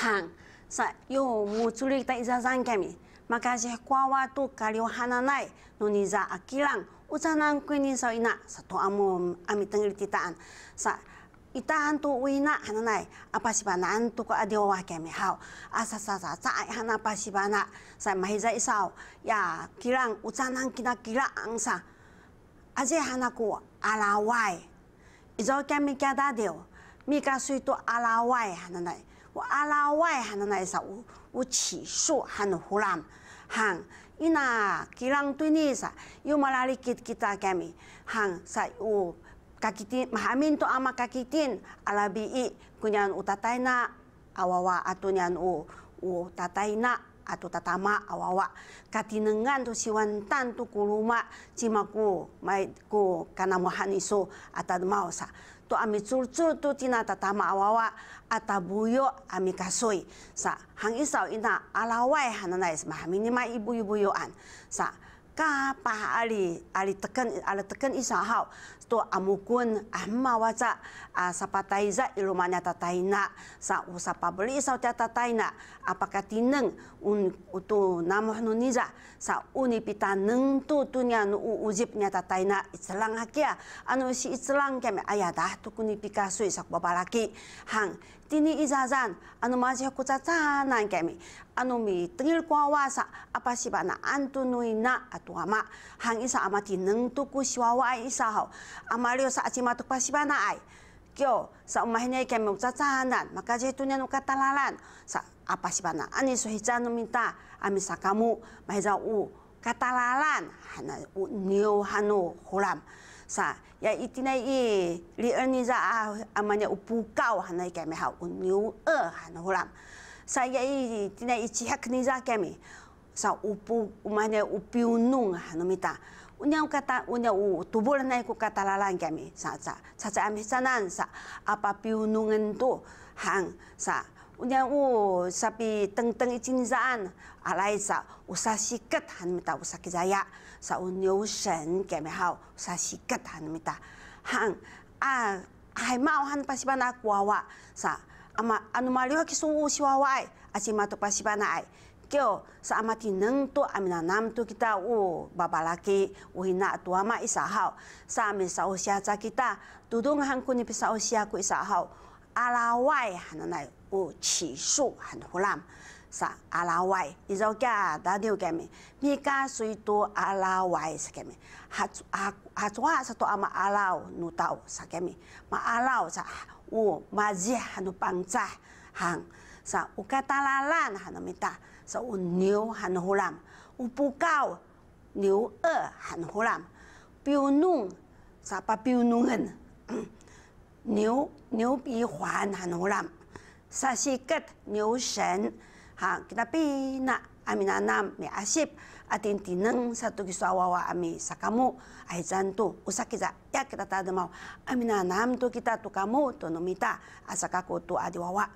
h a n g sa yo mutsuri ta izazan kami makasih kuawa tu kalio hananai nuniza akilang usanan kuini sa ina sa t u a m u amitang ilititaan sa itahan tu uina hananai apasibana antu ko a d i w a kami h a u asa sa sa sa hana pasibana sa mahiza isao ya kilang usanan kina kilang sa aje hanaku a l a w a y izo kami kada deo mika suito alawai hananai 我阿拉外喊的那一首，我我起诉喊的湖南，喊伊那吉朗对你啥，又么那里吉吉达干咪，喊啥我家己店，下面都阿妈家己店，阿拉比伊姑娘有大带那，阿娃娃阿多娘有有大带那。阿多达达妈阿娃娃，家己两眼都是完蛋，都咕噜嘛，只嘛过买过，干那么喊你说阿达的猫啥？啊 to ami tsultsur tu tina tatama awawa atabuyo ami kasoy. Sa hangisaw ina alaway hananais mahamini ma ibuyo-buyoan. Sa ka ali ali tekan ala amukun amma waca ilumanya tataina sa usapa beli sa tataina apakah tineng un utu namo hanuniza unipita neng tu tunya nu tataina itselang hakia ya. anu si itselang kami ayada tu kunipika sui sak babalaki hang tini izazan anu masih aku caca nan kami anu mi tengil kuawasa apa sih bana antunui na atau ama hang isa amati neng tuku siwawa isa hau amalio sa aci matuk pasi bana ai kyo sa umahnya kami caca nan maka jitunya nu kata lalan sa apa sih bana ani suhica anu minta amisa kamu mahiza u kata lalan hana u niu hanu hulam sa ya itinai i li erni za a amanya upukau hana i kami hau unyu e hana hulam sa ya i itinai i cihak ni za kami sa upu umanya upiunung hana mita unyau kata unyau tubul nai ku kata lalang kami sa sa sa sa amisanan sa apa piunungen tu hang sa Unyan u oh, sapi teng teng i jin zan alai sa usah sikat si ket han mi ta u sa ki za ya sa u niu shen ke me ha u han mi ta han hai mau u han pa si ba sa ama anu ma liu ki su u si wa wa ai a si ai ke sa ama ti neng to a mi na nam to ki u oh, ba laki la u hi tu ama i sa ha sa mi sa u sia za ki ta du dung han ku ni pi sa u sia 阿拉外汉侬来有起诉很湖南。啥阿拉外，伊就加打六个咩？米家水多阿拉外是虾米？哈阿哈中华是做阿玛阿拉努道是虾米？玛阿拉是乌马吉汉多邦扎汉。啥乌喀达拉烂汉侬没得？啥乌牛汉湖南？乌布告牛二汉湖南？表农啥不表农人？牛牛鼻环哈，牛腩，沙西格牛神哈，其他边呐，阿米娜纳米阿西阿丁丁能萨托吉苏娃娃阿米萨卡木阿伊赞土乌萨基扎，呀，其他塔德毛阿米娜娜托吉塔托卡姆托诺米达阿萨卡古托阿迪娃娃。